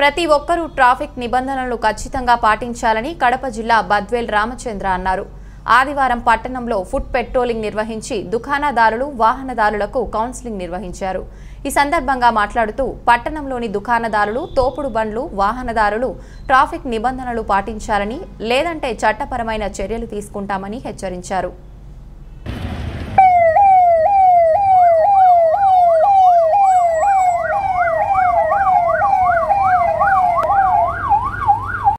ప్రతి ఒక్కరూ ట్రాఫిక్ నిబంధనలు ఖచ్చితంగా పాటించాలని కడప జిల్లా బద్వేల్ రామచంద్ర అన్నారు ఆదివారం పట్టణంలో ఫుడ్ పెట్రోలింగ్ నిర్వహించి దుకాణదారులు వాహనదారులకు కౌన్సిలింగ్ నిర్వహించారు ఈ సందర్భంగా మాట్లాడుతూ పట్టణంలోని దుకాణదారులు తోపుడు బండ్లు వాహనదారులు ట్రాఫిక్ నిబంధనలు పాటించాలని లేదంటే చట్టపరమైన చర్యలు తీసుకుంటామని హెచ్చరించారు